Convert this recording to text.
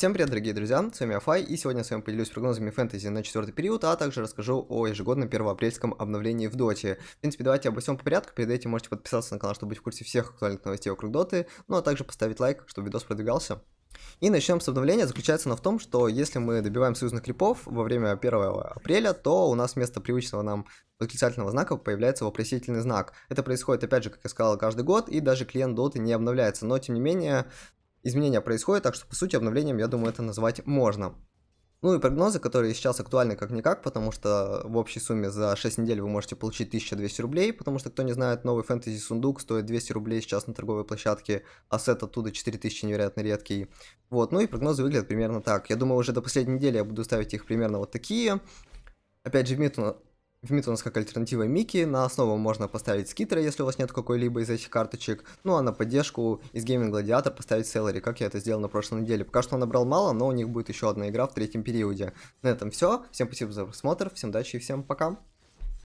Всем привет, дорогие друзья, с вами Афай, и сегодня с вами поделюсь прогнозами фэнтези на четвертый период, а также расскажу о ежегодном первоапрельском обновлении в доте. В принципе, давайте обо всем по порядку, перед этим можете подписаться на канал, чтобы быть в курсе всех актуальных новостей вокруг доты, ну а также поставить лайк, чтобы видос продвигался. И начнем с обновления. Заключается оно в том, что если мы добиваем союзных крипов во время 1 апреля, то у нас вместо привычного нам восклицательного знака появляется вопросительный знак. Это происходит, опять же, как я сказал, каждый год, и даже клиент Доты не обновляется. Но, тем не менее, изменения происходят, так что по сути обновлением, я думаю, это назвать можно. Ну и прогнозы, которые сейчас актуальны как-никак, потому что в общей сумме за 6 недель вы можете получить 1200 рублей, потому что, кто не знает, новый фэнтези сундук стоит 200 рублей сейчас на торговой площадке, а сет оттуда 4000 невероятно редкий. Вот, ну и прогнозы выглядят примерно так. Я думаю, уже до последней недели я буду ставить их примерно вот такие. Опять же, в мид Вмит у нас как альтернатива Микки, на основу можно поставить Скитера, если у вас нет какой-либо из этих карточек, ну а на поддержку из Gaming Gladiator поставить Селлари, как я это сделал на прошлой неделе. Пока что он набрал мало, но у них будет еще одна игра в третьем периоде. На этом все, всем спасибо за просмотр, всем удачи и всем пока!